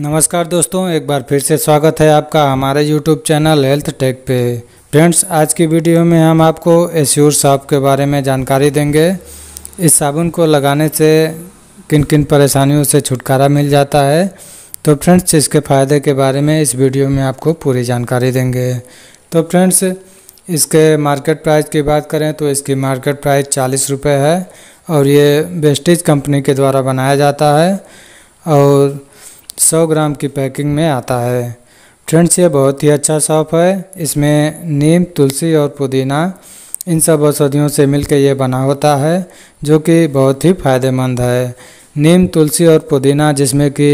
नमस्कार दोस्तों एक बार फिर से स्वागत है आपका हमारे YouTube चैनल हेल्थ टेक पे फ्रेंड्स आज की वीडियो में हम आपको एश्योर साफ के बारे में जानकारी देंगे इस साबुन को लगाने से किन किन परेशानियों से छुटकारा मिल जाता है तो फ्रेंड्स इसके फ़ायदे के बारे में इस वीडियो में आपको पूरी जानकारी देंगे तो फ्रेंड्स इसके मार्केट प्राइस की बात करें तो इसकी मार्केट प्राइस चालीस रुपये है और ये बेस्टिज कंपनी के द्वारा बनाया जाता है और सौ ग्राम की पैकिंग में आता है फ्रेंड्स ये बहुत ही अच्छा सौंफ है इसमें नीम तुलसी और पुदीना इन सब औषधियों से मिलकर ये बना होता है जो कि बहुत ही फायदेमंद है नीम तुलसी और पुदीना जिसमें कि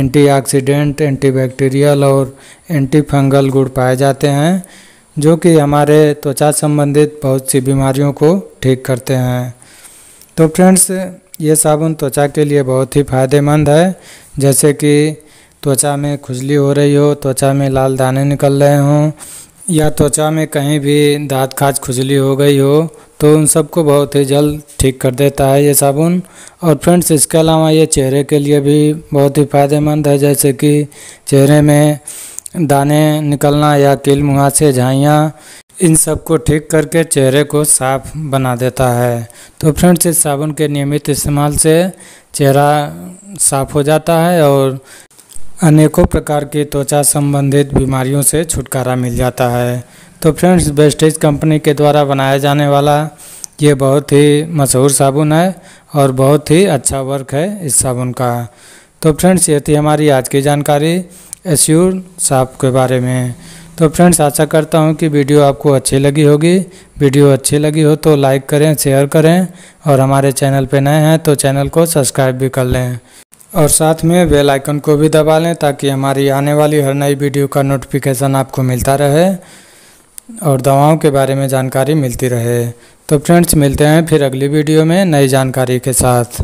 एंटीऑक्सीडेंट एंटीबैक्टीरियल और एंटी फंगल पाए जाते हैं जो कि हमारे त्वचा संबंधित बहुत सी बीमारियों को ठीक करते हैं तो फ्रेंड्स ये साबुन त्वचा के लिए बहुत ही फ़ायदेमंद है जैसे कि त्वचा में खुजली हो रही हो त्वचा में लाल दाने निकल रहे हों या त्वचा में कहीं भी दाँत खाज खुजली हो गई हो तो उन सबको बहुत ही जल्द ठीक कर देता है ये साबुन और फ्रेंड्स इसके अलावा ये चेहरे के लिए भी बहुत ही फ़ायदेमंद है जैसे कि चेहरे में दाने निकलना या कील मुँह से झाइयाँ इन सब को ठीक करके चेहरे को साफ बना देता है तो फ्रेंड्स इस साबुन के नियमित इस्तेमाल से चेहरा साफ हो जाता है और अनेकों प्रकार की त्वचा संबंधित बीमारियों से छुटकारा मिल जाता है तो फ्रेंड्स बेस्टेज कंपनी के द्वारा बनाया जाने वाला ये बहुत ही मशहूर साबुन है और बहुत ही अच्छा वर्क है इस साबुन का तो फ्रेंड्स ये थी हमारी आज की जानकारी एस्योर साफ के बारे में तो फ्रेंड्स आशा करता हूँ कि वीडियो आपको अच्छी लगी होगी वीडियो अच्छी लगी हो तो लाइक करें शेयर करें और हमारे चैनल पर नए हैं तो चैनल को सब्सक्राइब भी कर लें और साथ में बेल आइकन को भी दबा लें ताकि हमारी आने वाली हर नई वीडियो का नोटिफिकेशन आपको मिलता रहे और दवाओं के बारे में जानकारी मिलती रहे तो फ्रेंड्स मिलते हैं फिर अगली वीडियो में नई जानकारी के साथ